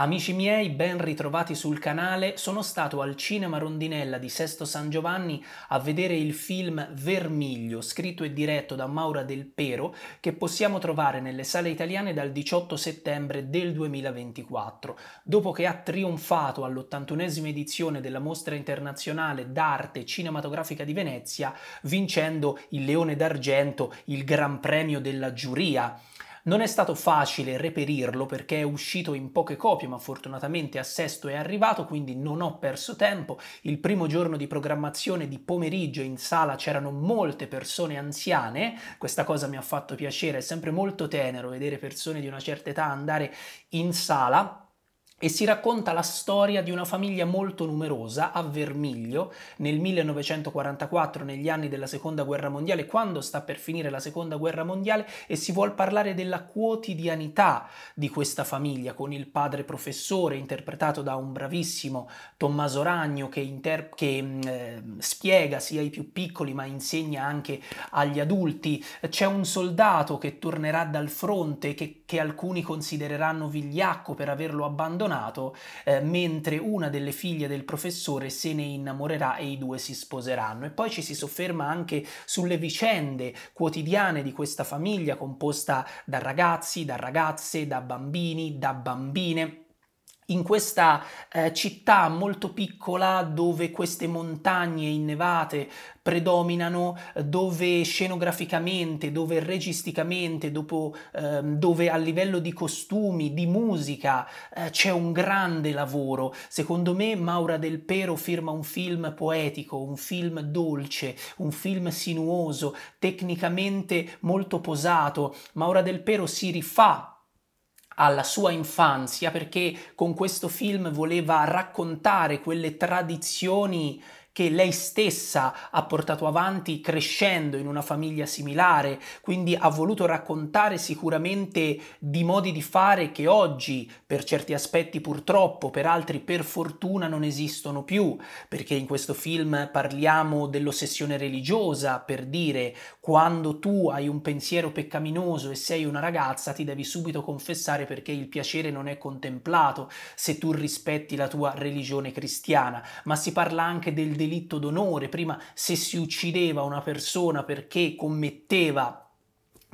Amici miei, ben ritrovati sul canale. Sono stato al Cinema Rondinella di Sesto San Giovanni a vedere il film Vermiglio, scritto e diretto da Maura Del Pero, che possiamo trovare nelle sale italiane dal 18 settembre del 2024. Dopo che ha trionfato all'81esima edizione della Mostra Internazionale d'Arte Cinematografica di Venezia, vincendo il Leone d'Argento, il Gran Premio della Giuria. Non è stato facile reperirlo perché è uscito in poche copie, ma fortunatamente a Sesto è arrivato, quindi non ho perso tempo. Il primo giorno di programmazione di pomeriggio in sala c'erano molte persone anziane, questa cosa mi ha fatto piacere, è sempre molto tenero vedere persone di una certa età andare in sala e si racconta la storia di una famiglia molto numerosa a Vermiglio nel 1944, negli anni della Seconda Guerra Mondiale, quando sta per finire la Seconda Guerra Mondiale e si vuol parlare della quotidianità di questa famiglia con il padre professore interpretato da un bravissimo Tommaso Ragno che, inter- che mm, eh, spiega sia ai più piccoli ma insegna anche agli adulti. C'è un soldato che tornerà dal fronte che, che alcuni considereranno vigliacco per averlo abbandonato abbandonato, eh, mentre una delle figlie del professore se ne innamorerà e i due si sposeranno. E poi ci si sofferma anche sulle vicende quotidiane di questa famiglia composta da ragazzi, da ragazze, da bambini, da bambine in questa eh, città molto piccola dove queste montagne innevate predominano, dove scenograficamente, dove registicamente, dopo, eh, dove a livello di costumi, di musica eh, c'è un grande lavoro. Secondo me Maura del Pero firma un film poetico, un film dolce, un film sinuoso, tecnicamente molto posato. Maura del Pero si rifà alla sua infanzia perché con questo film voleva raccontare quelle tradizioni che lei stessa ha portato avanti crescendo in una famiglia similare, quindi ha voluto raccontare sicuramente di modi di fare che oggi, per certi aspetti purtroppo, per altri per fortuna non esistono più, perché in questo film parliamo dell'ossessione religiosa, per dire quando tu hai un pensiero peccaminoso e sei una ragazza ti devi subito confessare perché il piacere non è contemplato se tu rispetti la tua religione cristiana, ma si parla anche del delirio delitto d'onore, prima se si uccideva una persona perché commetteva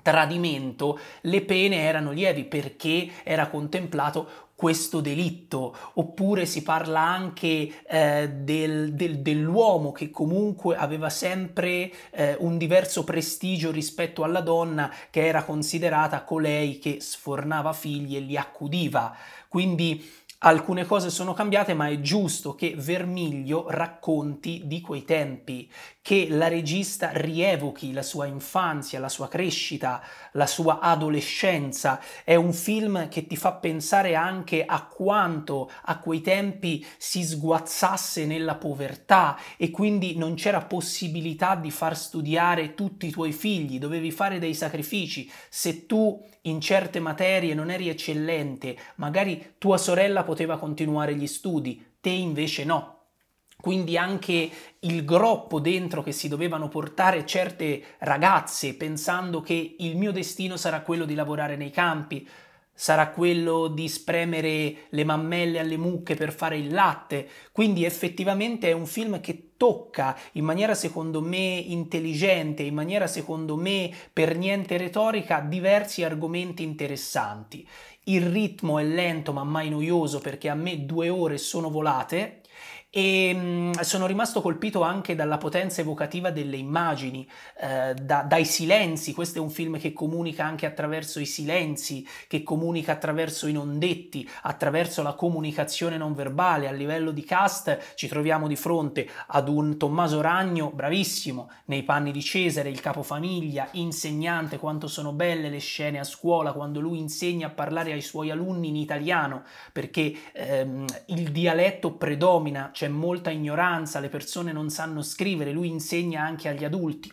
tradimento, le pene erano lievi perché era contemplato questo delitto, oppure si parla anche eh, del, del, dell'uomo che comunque aveva sempre eh, un diverso prestigio rispetto alla donna che era considerata colei che sfornava figli e li accudiva. Quindi Alcune cose sono cambiate, ma è giusto che Vermiglio racconti di quei tempi, che la regista rievochi la sua infanzia, la sua crescita, la sua adolescenza. È un film che ti fa pensare anche a quanto a quei tempi si sguazzasse nella povertà e quindi non c'era possibilità di far studiare tutti i tuoi figli, dovevi fare dei sacrifici. Se tu in certe materie non eri eccellente, magari tua sorella poteva continuare gli studi, te invece no. Quindi anche il groppo dentro che si dovevano portare certe ragazze pensando che il mio destino sarà quello di lavorare nei campi, sarà quello di spremere le mammelle alle mucche per fare il latte. Quindi effettivamente è un film che tocca in maniera secondo me intelligente, in maniera secondo me per niente retorica, diversi argomenti interessanti. Il ritmo è lento ma mai noioso perché a me due ore sono volate e ehm, sono rimasto colpito anche dalla potenza evocativa delle immagini, eh, da, dai silenzi, questo è un film che comunica anche attraverso i silenzi, che comunica attraverso i non detti, attraverso la comunicazione non verbale, a livello di cast ci troviamo di fronte ad un Tommaso Ragno bravissimo nei panni di Cesare, il capofamiglia, insegnante, quanto sono belle le scene a scuola quando lui insegna a parlare ai suoi alunni in italiano, perché ehm, il dialetto predomina, cioè c'è molta ignoranza, le persone non sanno scrivere, lui insegna anche agli adulti.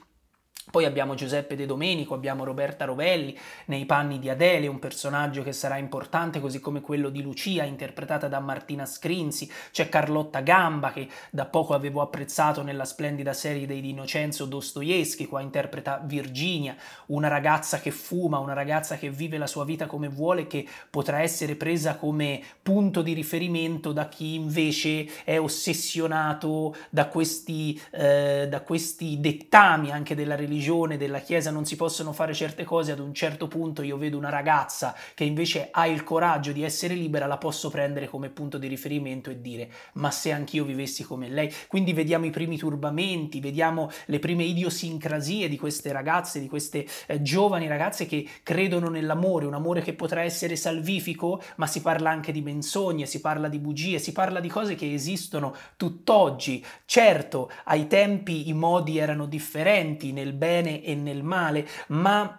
Poi abbiamo Giuseppe De Domenico, abbiamo Roberta Rovelli nei panni di Adele, un personaggio che sarà importante, così come quello di Lucia, interpretata da Martina Scrinzi. C'è Carlotta Gamba, che da poco avevo apprezzato nella splendida serie dei Innocenzo Dostoevsky, qua interpreta Virginia, una ragazza che fuma, una ragazza che vive la sua vita come vuole, che potrà essere presa come punto di riferimento da chi invece è ossessionato da questi, eh, da questi dettami anche della religione religione, della Chiesa non si possono fare certe cose, ad un certo punto io vedo una ragazza che invece ha il coraggio di essere libera, la posso prendere come punto di riferimento e dire ma se anch'io vivessi come lei. Quindi vediamo i primi turbamenti, vediamo le prime idiosincrasie di queste ragazze, di queste eh, giovani ragazze che credono nell'amore, un amore che potrà essere salvifico, ma si parla anche di menzogne, si parla di bugie, si parla di cose che esistono tutt'oggi. Certo, ai tempi i modi erano differenti, nel bene bene e nel male, ma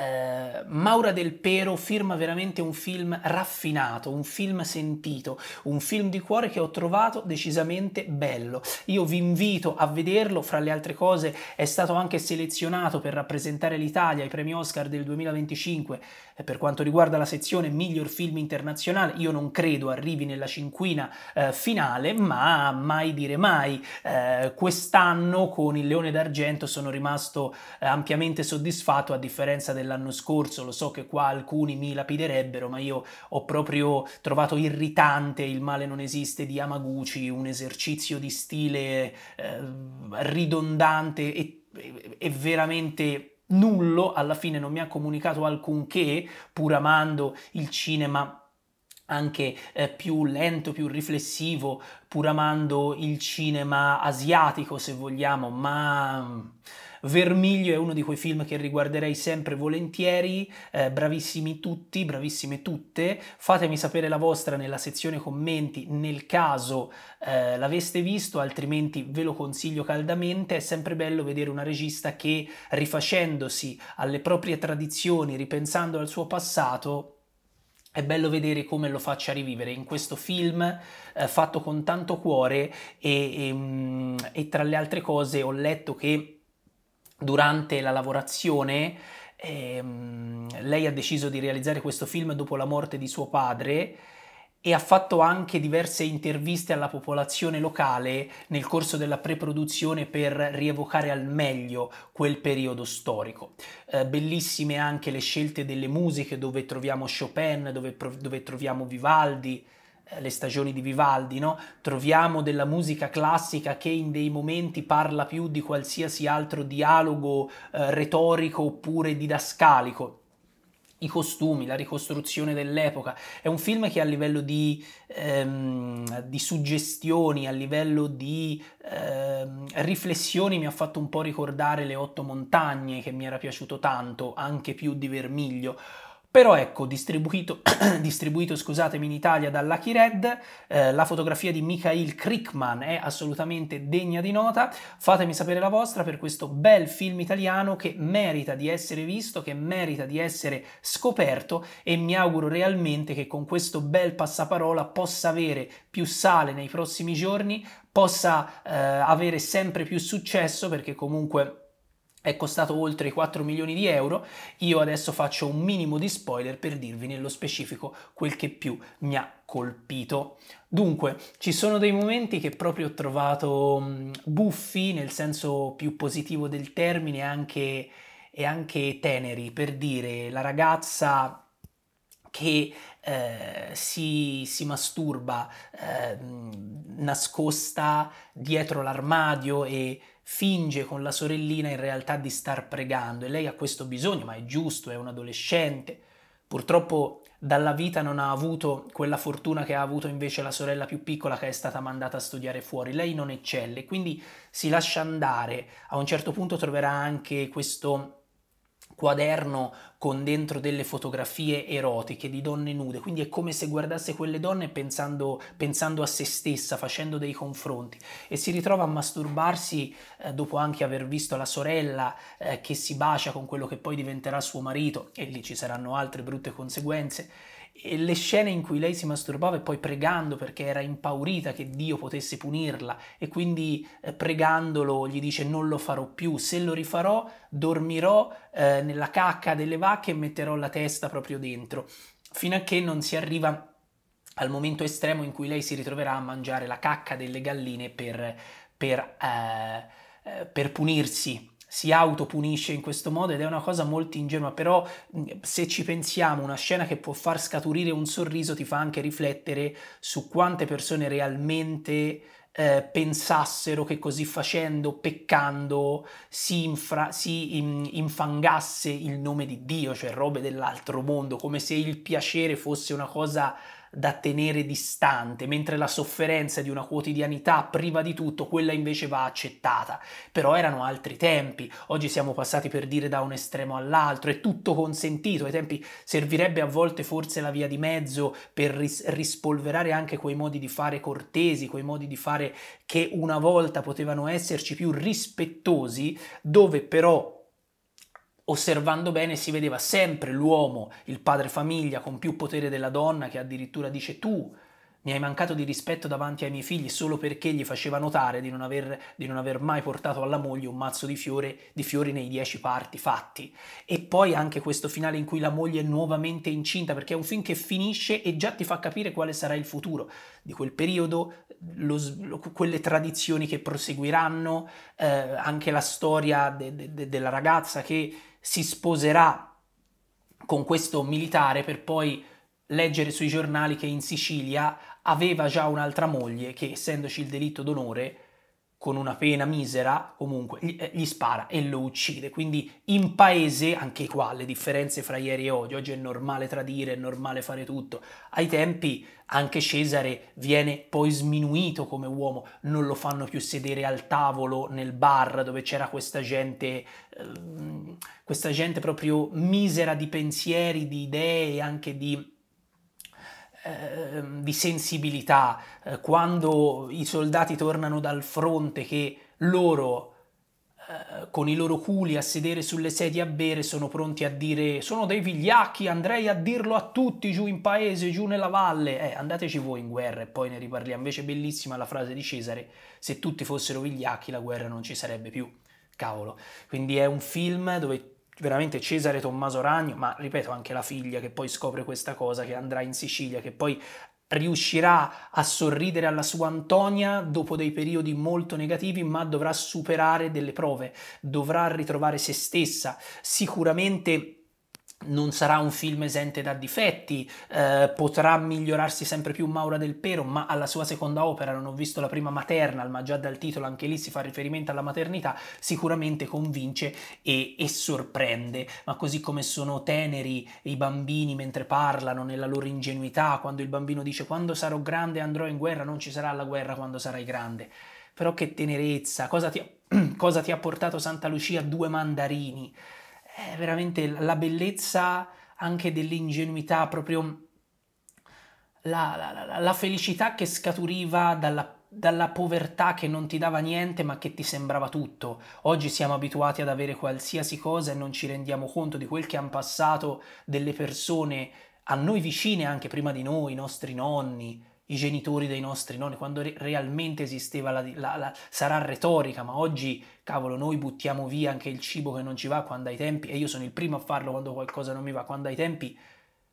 Uh, Maura del Pero firma veramente un film raffinato, un film sentito, un film di cuore che ho trovato decisamente bello. Io vi invito a vederlo, fra le altre cose è stato anche selezionato per rappresentare l'Italia ai premi Oscar del 2025 e per quanto riguarda la sezione miglior film internazionale, io non credo arrivi nella cinquina eh, finale, ma mai dire mai. Eh, quest'anno con il Leone d'Argento sono rimasto eh, ampiamente soddisfatto, a differenza dell'anno scorso. Lo so che qua alcuni mi lapiderebbero, ma io ho proprio trovato irritante Il male non esiste di Amaguchi, un esercizio di stile eh, ridondante e, e veramente nullo, alla fine non mi ha comunicato alcunché, pur amando il cinema anche eh, più lento, più riflessivo, pur amando il cinema asiatico se vogliamo, ma Vermiglio è uno di quei film che riguarderei sempre volentieri, eh, bravissimi tutti, bravissime tutte, fatemi sapere la vostra nella sezione commenti nel caso eh, l'aveste visto, altrimenti ve lo consiglio caldamente, è sempre bello vedere una regista che rifacendosi alle proprie tradizioni, ripensando al suo passato, è bello vedere come lo faccia rivivere in questo film eh, fatto con tanto cuore e, e, ehm, e tra le altre cose ho letto che durante la lavorazione ehm, lei ha deciso di realizzare questo film dopo la morte di suo padre e ha fatto anche diverse interviste alla popolazione locale nel corso della preproduzione per rievocare al meglio quel periodo storico. Eh, bellissime anche le scelte delle musiche dove troviamo Chopin, dove, dove troviamo Vivaldi, eh, le stagioni di Vivaldi, no? troviamo della musica classica che in dei momenti parla più di qualsiasi altro dialogo eh, retorico oppure didascalico. I costumi, la ricostruzione dell'epoca. È un film che a livello di, ehm, di suggestioni, a livello di ehm, riflessioni mi ha fatto un po' ricordare Le Otto Montagne, che mi era piaciuto tanto, anche più di Vermiglio però ecco, distribuito, distribuito scusatemi, in Italia da Lucky Red, eh, la fotografia di Mikhail Krickman è assolutamente degna di nota, fatemi sapere la vostra per questo bel film italiano che merita di essere visto, che merita di essere scoperto e mi auguro realmente che con questo bel passaparola possa avere più sale nei prossimi giorni, possa eh, avere sempre più successo perché comunque è costato oltre i 4 milioni di euro, io adesso faccio un minimo di spoiler per dirvi nello specifico quel che più mi ha colpito. Dunque, ci sono dei momenti che proprio ho trovato mm, buffi, nel senso più positivo del termine, anche, e anche teneri, per dire la ragazza che eh, si, si, masturba eh, mm, nascosta dietro l'armadio e finge con la sorellina in realtà di star pregando e lei ha questo bisogno, ma è giusto, è un adolescente. Purtroppo dalla vita non ha avuto quella fortuna che ha avuto invece la sorella più piccola che è stata mandata a studiare fuori. Lei non eccelle, quindi si lascia andare. A un certo punto troverà anche questo quaderno con dentro delle fotografie erotiche di donne nude, quindi è come se guardasse quelle donne pensando, pensando a se stessa, facendo dei confronti e si ritrova a masturbarsi eh, dopo anche aver visto la sorella eh, che si bacia con quello che poi diventerà suo marito e lì ci saranno altre brutte conseguenze e le scene in cui lei si masturbava e poi pregando perché era impaurita che Dio potesse punirla e quindi eh, pregandolo gli dice non lo farò più, se lo rifarò dormirò eh, nella cacca delle vacche e metterò la testa proprio dentro, fino a che non si arriva al momento estremo in cui lei si ritroverà a mangiare la cacca delle galline per, per, eh, eh per punirsi si autopunisce in questo modo ed è una cosa molto ingenua, però mm, se ci pensiamo, una scena che può far scaturire un sorriso ti fa anche riflettere su quante persone realmente eh, pensassero che così facendo, peccando, si, infra- si in- mm, infangasse il nome di Dio, cioè robe dell'altro mondo, come se il piacere fosse una cosa da tenere distante, mentre la sofferenza di una quotidianità priva di tutto, quella invece va accettata. Però erano altri tempi, oggi siamo passati per dire da un estremo all'altro, è tutto consentito, ai tempi servirebbe a volte forse la via di mezzo per ris- rispolverare anche quei modi di fare cortesi, quei modi di fare che una volta potevano esserci più rispettosi, dove però osservando bene si vedeva sempre l'uomo, il padre famiglia, con più potere della donna che addirittura dice tu mi hai mancato di rispetto davanti ai miei figli solo perché gli faceva notare di non aver, di non aver mai portato alla moglie un mazzo di, fiore, di fiori nei dieci parti fatti. E poi anche questo finale in cui la moglie è nuovamente incinta, perché è un film che finisce e già ti fa capire quale sarà il futuro di quel periodo, lo, lo, quelle tradizioni che proseguiranno, eh, anche la storia de, de, de, della ragazza che si sposerà con questo militare per poi leggere sui giornali che in Sicilia aveva già un'altra moglie che, essendoci il delitto d'onore, con una pena misera, comunque eh, gli, spara e lo uccide. Quindi in paese, anche qua le differenze fra ieri e oggi, oggi è normale tradire, è normale fare tutto. Ai tempi anche Cesare viene poi sminuito come uomo, non lo fanno più sedere al tavolo nel bar dove c'era questa gente, ehm, questa gente proprio misera di pensieri, di idee e anche di Ehm, di sensibilità, eh, quando i soldati tornano dal fronte che loro eh, con i loro culi a sedere sulle sedie a bere sono pronti a dire sono dei vigliacchi, andrei a dirlo a tutti giù in paese, giù nella valle, eh, andateci voi in guerra e poi ne riparliamo. Invece bellissima la frase di Cesare, se tutti fossero vigliacchi la guerra non ci sarebbe più. Cavolo. Quindi è un film dove veramente Cesare Tommaso Ragno, ma ripeto anche la figlia che poi scopre questa cosa, che andrà in Sicilia, che poi riuscirà a sorridere alla sua Antonia dopo dei periodi molto negativi, ma dovrà superare delle prove, dovrà ritrovare se stessa, sicuramente non sarà un film esente da difetti, eh, potrà migliorarsi sempre più Maura del Pero, ma alla sua seconda opera, non ho visto la prima Maternal, ma già dal titolo anche lì si fa riferimento alla maternità, sicuramente convince e, e sorprende, ma così come sono teneri i bambini mentre parlano nella loro ingenuità, quando il bambino dice quando sarò grande andrò in guerra, non ci sarà la guerra quando sarai grande. Però che tenerezza, cosa ti ha, cosa ti ha portato Santa Lucia due mandarini? è veramente la bellezza anche dell'ingenuità, proprio la, la, la, la felicità che scaturiva dalla dalla povertà che non ti dava niente ma che ti sembrava tutto. Oggi siamo abituati ad avere qualsiasi cosa e non ci rendiamo conto di quel che hanno passato delle persone a noi vicine anche prima di noi, i nostri nonni, i genitori dei nostri nonni, quando re- realmente esisteva la, la, la, sarà retorica, ma oggi, cavolo, noi buttiamo via anche il cibo che non ci va quando ai tempi, e io sono il primo a farlo quando qualcosa non mi va, quando ai tempi,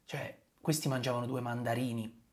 cioè, questi mangiavano due mandarini,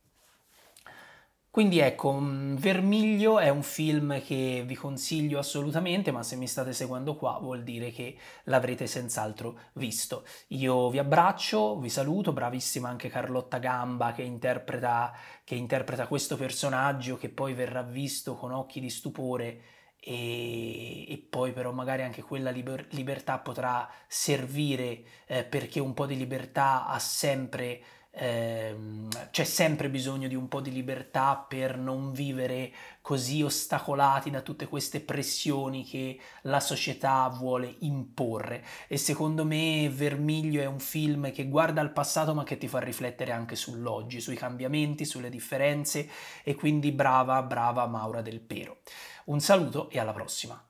quindi ecco, mm, Vermiglio è un film che vi consiglio assolutamente, ma se mi state seguendo qua vuol dire che l'avrete senz'altro visto. Io vi abbraccio, vi saluto, bravissima anche Carlotta Gamba che interpreta, che interpreta questo personaggio che poi verrà visto con occhi di stupore e, e, poi però magari anche quella liber libertà potrà servire eh, perché un po' di libertà ha sempre Ehm, c'è sempre bisogno di un po' di libertà per non vivere così ostacolati da tutte queste pressioni che la società vuole imporre e secondo me Vermiglio è un film che guarda al passato ma che ti fa riflettere anche sull'oggi, sui cambiamenti, sulle differenze e quindi brava, brava Maura del Pero. Un saluto e alla prossima!